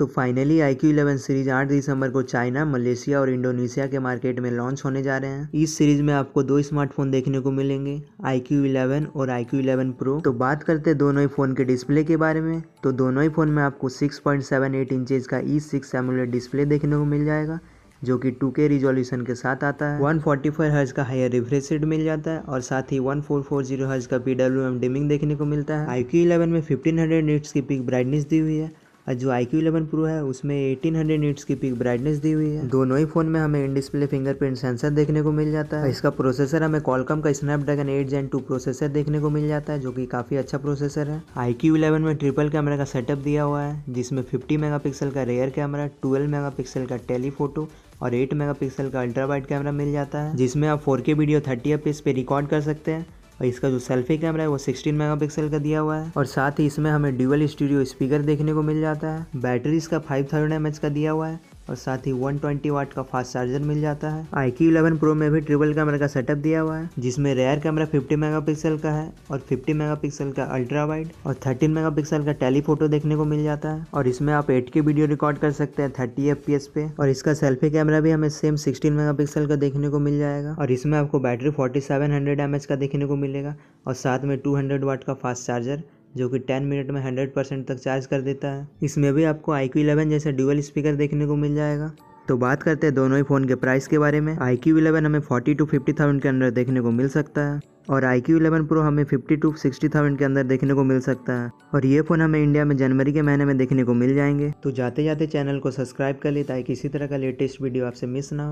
तो finally iQOO eleven series आठ दिसंबर को चाइना मलेशिया और इंडोनेशिया के मार्केट में लॉन्च होने जा रहे हैं इस सीरीज में आपको दो स्मार्टफोन देखने को मिलेंगे आई क्यू इलेवन और आई क्यू इलेवन प्रो तो बात करते हैं दोनों ही फोन के डिस्प्ले के बारे में तो दोनों ही फोन में आपको six point seven eight inch का ई सिक्स एमुलेट डिस्प्ले देखने को मिल जाएगा जो कि 2K रिजोल्यूशन के साथ आता है 145 फोर्टी हर्ज का हायर रिफ्रेश रेट मिल जाता है और साथ ही 1440 फोर हर्ज का पी डिमिंग देखने को मिलता है आई क्यू इलेवन में 1500 हंड्रेड की पिक ब्राइटनेस दी हुई है और जो आई क्यू इलेवन प्रो है उसमें एटीन हंड्रेड नीट्स की पिक ब्राइटनेस दी हुई है दोनों ही फोन में हमें इन डिस्प्ले फिंगरप्रिंट सेंसर देखने को मिल जाता है इसका प्रोसेसर हमें कॉलकम का Snapdragon eight gen two processor देखने को मिल जाता है जो कि काफ़ी अच्छा प्रोसेसर है आई क्यू इलेवन में ट्रिपल कैमरा का सेटअप दिया हुआ है जिसमें फिफ्टी मेगा पिक्सल का rear camera twelve megapixel का टेलीफोटो और एट मेगा पिक्सल का अल्ट्रा वाइड कैमरा मिल जाता है जिसमें आप four K video thirty F पे रिकॉर्ड कर सकते हैं और इसका जो सेल्फी कैमरा है वो सिक्सटीन मेगापिक्सल का दिया हुआ है और साथ ही इसमें हमें ड्यूअल स्टूडियो स्पीकर देखने को मिल जाता है बैटरी इसका फाइव थाउजेंड एम एच का दिया हुआ है और साथ ही 120 वाट का फास्ट चार्जर मिल जाता है आई क्यू इलेवन प्रो में भी ट्रिपल कैमरा का सेटअप दिया हुआ है जिसमें रेयर कैमरा 50 मेगापिक्सल का है और 50 मेगापिक्सल का अल्ट्रा वाइड और 13 मेगापिक्सल का टेलीफोटो देखने को मिल जाता है और इसमें आप एट के वीडियो रिकॉर्ड कर सकते हैं थर्टी एफ पे और इसका सेल्फी कैमरा भी हमें सेम सिक्सटीन मेगा का देखने को मिल जाएगा और इसमें आपको बैटरी फोर्टी सेवन का देखने को मिलेगा और साथ में टू हंड्रेड वाट का फास्ट चार्जर जो कि 10 मिनट में 100 परसेंट तक चार्ज कर देता है इसमें भी आपको आई क्यू इलेवन जैसा ड्यूअल स्पीकर देखने को मिल जाएगा तो बात करते हैं दोनों ही फ़ोन के प्राइस के बारे में आई क्यू इलेवन हमें फोर्टी टू फिफ्टी थाउजेंड के अंदर देखने को मिल सकता है और आई क्यू इलेवन प्रो हमें फिफ्टी टू सिक्सटी थाउजेंड के अंदर देखने को मिल सकता है और ये फ़ोन हमें इंडिया में जनवरी के महीने में देखने को मिल जाएंगे तो जाते जाते चैनल को सब्सक्राइब कर ले ताकि इसी तरह का लेटेस्ट वीडियो आपसे मिस ना हो